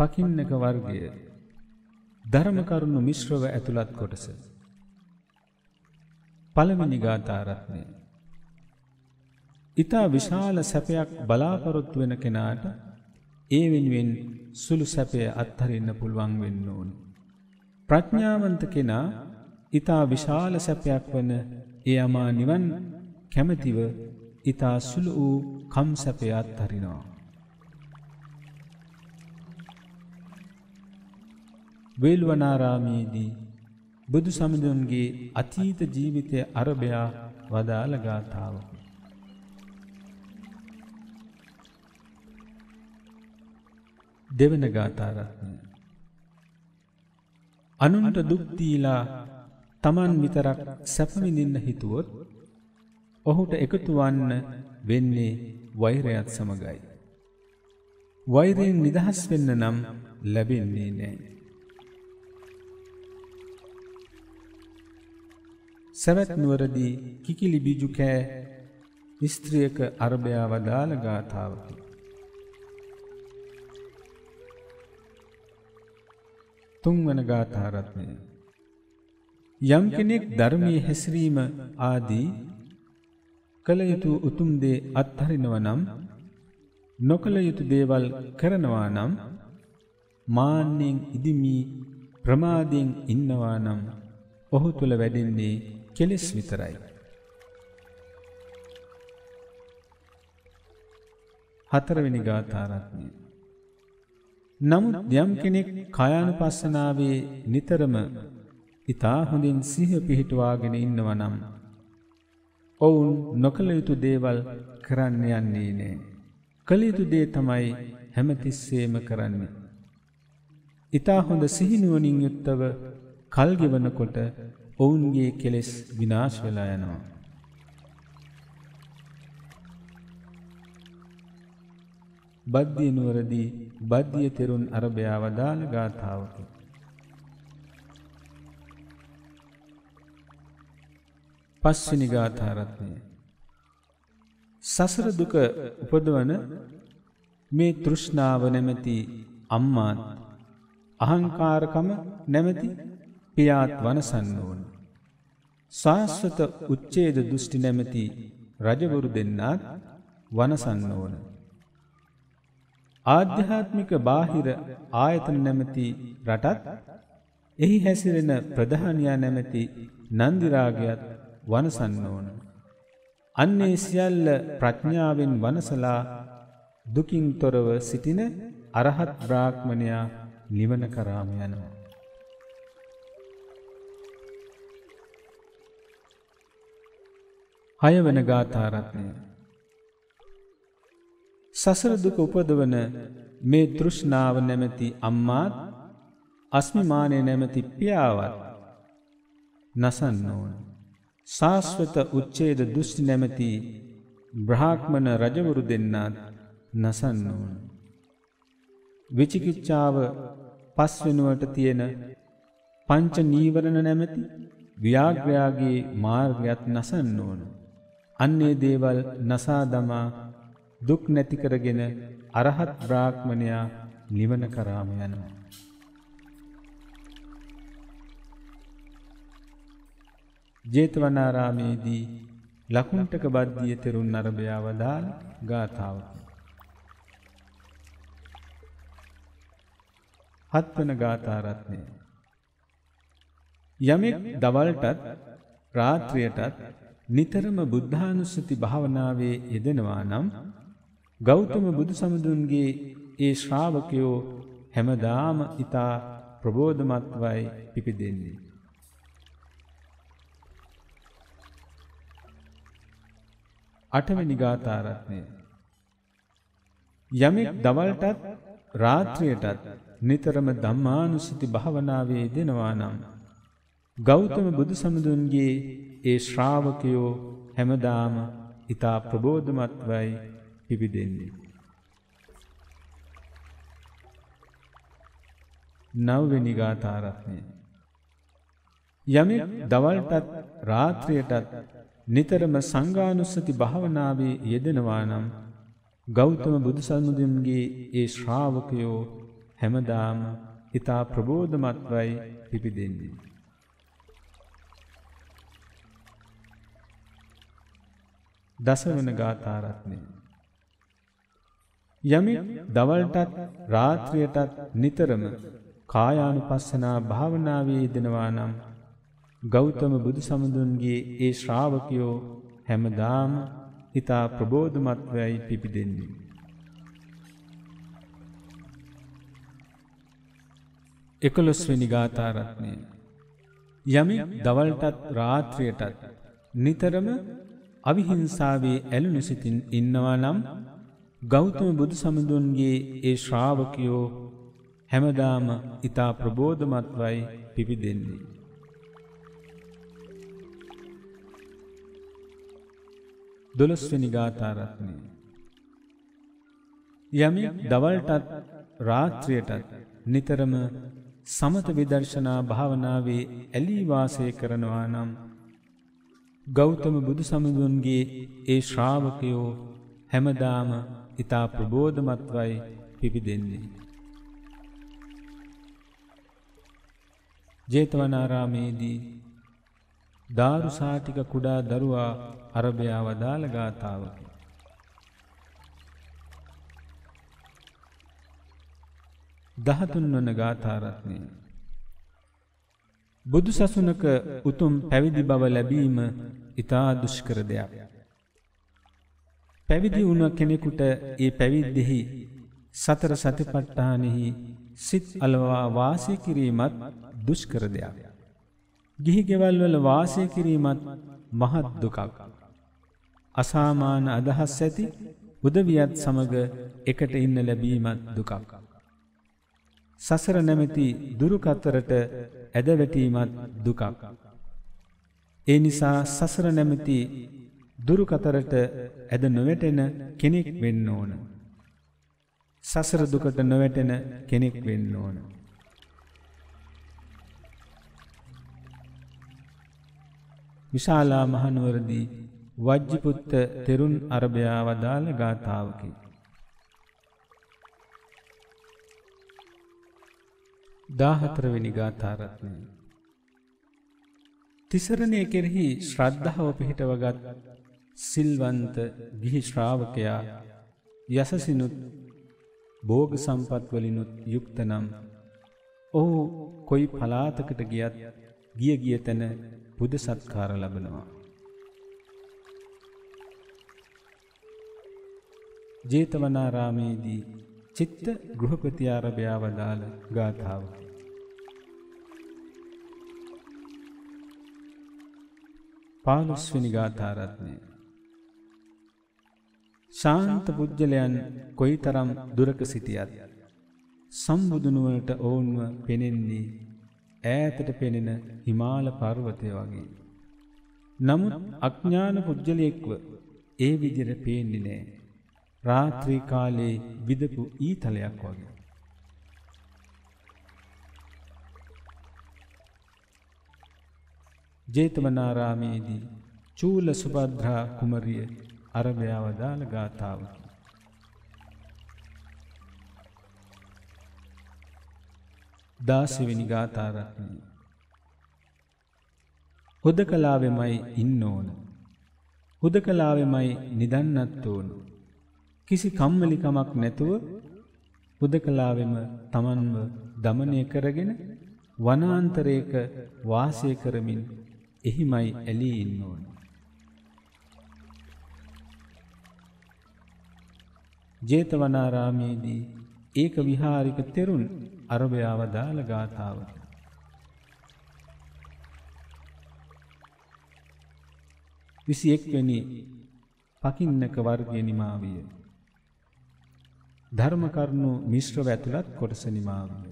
පකින්නක වර්ගය ධර්මකරුණු මිශ්‍රව ඇතුළත් කොටස. පළමනි ගාථාරත්නය. ඉතා විශාල සැපයක් බලාපොරොත්තු වෙන කෙනාට ඒ වෙනුවෙන් සුළු සැපය අත්හරන්න පුළුවන් වෙන්න ඕන. ප්‍රඥාවන්ත කෙනා ඉතා විශාල සැපයක් වන ඒ අමා නිවන් කැමැතිව ඉතා සුළු වූ කම් සැපය අත්හරිනවා. වේල්වනාරාමයේදී බුදු සමඳුන්ගේ අතීත ජීවිතය අරබයා වදාළ ගාථාව. දෙවන ගාථාරත්න. අනුන්ට දුක්දීලා තමන් විතරක් සැපවිඳින්න හිතුවොත් ඔහුට එකතුවන්න වෙන්නේ වෛරයත් සමගයි. වෛරයෙන් නිදහස් වෙන්න නම් ලැබෙන්නේ නෑ. සැවැත් නුවරදී කිකිලි බිජු කෑ ස්ත්‍රියක අරභයා වදාළ ගාථාවකි. තුන්වන ගාථාරත්නය. යම් කෙනෙක් ධර්මය හැසිරීම ආදී කළ යුතු උතුම්දේ අත්හරිනව නම් නොකළ යුතු දේවල් කරනවා නම් මාන්‍යෙන් ඉදිමී ප්‍රමාදයෙන් ඉන්නවා නම් ඔහු තුළ වැඩෙන්නේ කෙලෙස් විතරයි. හතරවෙනි ගාථාරත්නය. නමුත් යම් කෙනෙක් කයානුපස්සනාවේ නිතරම ඉතා හොඳින් සිහ පිහිටවාගෙන ඉන්නව නම්. ඔවුන් නොකළ යුතු දේවල් කරන්න යන්නේ නෑ. කළයුතු දේ තමයි හැමතිස්සේම කරන්නේ. ඉතා හොඳ සිහිනුවනින් යුත්තව කල්ගෙවනකොට ඔවුන්ගේ කෙලෙස් විනාශ වෙලා යනවා. බද්ධිය නුවරදී බද්ධිය තෙරුන් අරභයා වදාළ ගාථාවකි. පස්වෙනි ගාථාරත්නය සසර දුක උපදවන මේ තෘෂ්ණාව නැමැති අම්මාත් අහංකාරකම නැමැති පියාත් වනසන්න ඕන ශාස්වත උච්චේද දෘෂ්ටි නැමැති රජවරු දෙන්නාත් වනසන්න ඕන. ආධ්‍යාත්මික බාහිර ආයතන නැමැති රටත් එහි හැසිරෙන ප්‍රධානයා නැමැති නන්දිරාගයත් වනසන්න ඕන. අන්නේ සියල්ල ප්‍රඥාවෙන් වනසලා දුකින් තොරව සිටින අරහත් බ්‍රාහ්මණයා නිවන කරාම යනවා. හය වන ගාථාරත්නය. සසරදුක උපදවන මේ දෘෂ්ණාව නැමැති අම්මාත් අස්මිමානය නැමැති පියාවත් නසන්න ඕන. ශාස්වත උච්චේද දෘෂ්ටි නැමැති බ්‍රාහ්මණ රජවරු දෙන්නාත් නසන්න ඕන. විචිකිච්ඡාව පස්වෙනුවට තියෙන පංච නීවරණ නැමැති ව්‍යාග්‍රයාගේ මාර්ගයත් නසන්න ඕන. අන්නේ දේවල් නසා දමා දුක් නැති කරගෙන අරහත් බ්‍රාහ්මණයා නිවන කරාම යනවා. ජේතවනාරාමේදී ලකුණ්ඨක බද්දිය තෙරුන් නරඹයා වදාළ ගාථාවකි. හත්වන ගාථාරත්නය. යමෙක් දවල්ටත් රාත්‍රියටත් නිතරම බුද්ධානුස්සති භාවනාවේ යෙදෙනවා නම් ගෞතම බුදු සමඳුන්ගේ ඒ ශ්‍රාවකයෝ හැමදාම ඉතා ප්‍රබෝධමත්වයි පිපිදෙන්නේ. අටවැනි ගාථාරත්නය යමෙක් දවල්ටත් රාත්‍රියටත් නිතරම ධම්මානුසති භාවනාවේ දෙනවා නම් ගෞතම බුදු සමඳුන්ගේ ඒ ශ්‍රාවකයෝ හැමදාම ඉතා ප්‍රබෝධමත්වයි පිවිදෙන්නේ. නවවෙනි ගාථාරත්නය. යමෙක් දවල්ටත් රාත්‍රියටත් නිතරම සංගානුස්සති භාවනාවේ යෙදෙනවා නම් ගෞතම බුදුසල්මුදම්ගේ ඒ ශ්‍රාවකයෝ හැමදාම ඉතා ප්‍රබෝධමත්වයි පිපිදෙන්නේ. දසවන ගාථාරත්නය. යමි දවල්ටත් රාත්‍රියටත් නිතරම කායානුපස්සනා භාවනාවේ දෙනවා නම් ගෞතම බුදු සමුදුන්ගේ ඒ ශ්‍රාවකයෝ හැමදාම හිතා ප්‍රබෝධමත්වයයි පිපිදෙන්නේ. එකොළොස්වෙනි ගාථාරත්නය. යමි දවල්ටත් රාත්‍රියටත් නිතරම අවිහිංසාවේ ඇලුණු සිතින් ඉන්නවා නම් ගෞතම බුදු සමඳුන්ගේ ඒ ශ්‍රාවකයෝ හැමදාම ඊතා ප්‍රබෝධමත්වයි පිපිදෙන්නේ. දොළොස්වැනි ගාථාරත්නය යමි දවල්ටත් රාත්‍රියටත් නිතරම සමත විදර්ශනා භාවනාවේ ඇලී වාසය කරනවා නම් ගෞතම බුදු සමඳුන්ගේ ඒ ශ්‍රාවකයෝ හැමදාම ඉතා ප්‍රබෝධමත්වයි පිපිදෙන්නේ. ජේතවනාරාමේදී දාරුසාටික කුඩා දරුවා අරභයා වදාළ ගාථාවකි. දහතුන් වන ගාථාරත්නය. බුදු සසුනක උතුම් පැවිදි බව ලැබීම ඉතා දුෂ්කර දෙයක්. පැවිදි වුණ කෙනෙකුට ඒ පැවිද්දෙහි සතර සතිපට්ඨානෙහි සිත් අලවා වාසය කිරීමත් දුෂ්කර දෙයක්. ගිහි ගෙවල්වල වාසය කිරීමත් මහත් දුකක්. අසාමාන අදහස් ඇති උදවියත් සමග එකට ඉන්න ලැබීමත් දුකක්. සසර නැමැති දුරුකතරට ඇදවැටීමත් දුකක්. ඒ නිසා සසර නැමැති දුරු කතරට ඇද නොවැටෙන කෙනෙක් වෙන්න ඕන. සසර දුකට නොවැටෙන කෙනෙක් වෙන්න ඕන. විශාලා මහනුවරදී වජ්ජිපුත්ත තෙරුන් අරභයා වදාළ ගාථාවකි. දාහතරවෙනි ගාථාරත්නය තිසරණය කෙරෙහි ශ්‍රද්ධාව පිහිටවගත් සිල්වන්ත ගිහි ශ්‍රාවකයා යසසිනුත් භෝග සම්පත්වලිනුත් යුක්තනම් ඔහු කොයි පලාතකට ගියත් ගිය ගිය තැන බුද සත්කාර ලබනවා. ජේතවනාරාමේදී චිත්ත ගෘහපතියාරභයා වදාළ ගාථාවකි. පාලොස්වනි ගාථාරත්නය. ශාන්ත පුද්ගලයන් කොයි තරම් දුරක සිටියත්. සම්බුදුනුවනට ඔවුන්ව පෙනෙන්නේ ඈතට පෙනෙන හිමාල පර්වතය වගේ. නමුත් අඥ්ඥාන පුද්ගලයෙක්ව ඒ විදිර පේන්නේ නෑ. රාත්‍රී කාලයේ විදපු ඊතලයක් වගේ. ජේතවනාරාමේදී චූල සුභද්‍රා කුමරිය අරභයා වදාළ ගාථාවකි. දාසවෙනි ගාථාරත්නී. හොද කලාවෙමයි ඉන්න ඕන. හුද කලාවෙමයි නිදන්නත් ඕන. කිසි කම්මලිකමක් නැතුව හුද කලාවෙම තමන්ව දමනය කරගෙන වනාන්තරයක වාසය කරමින් එහිමයි ඇලී ඉන්න ඕන. ජේතවනාරාමේදී ඒක විහාරික තෙරුන් අරභයාව දාල ගාථාවක. විසි එක්වැනි පකින්නක වර්ගය නිමාවිය. ධර්මකරුණු මිශ්‍රව ඇතුළත් කොටස නිමාවිය.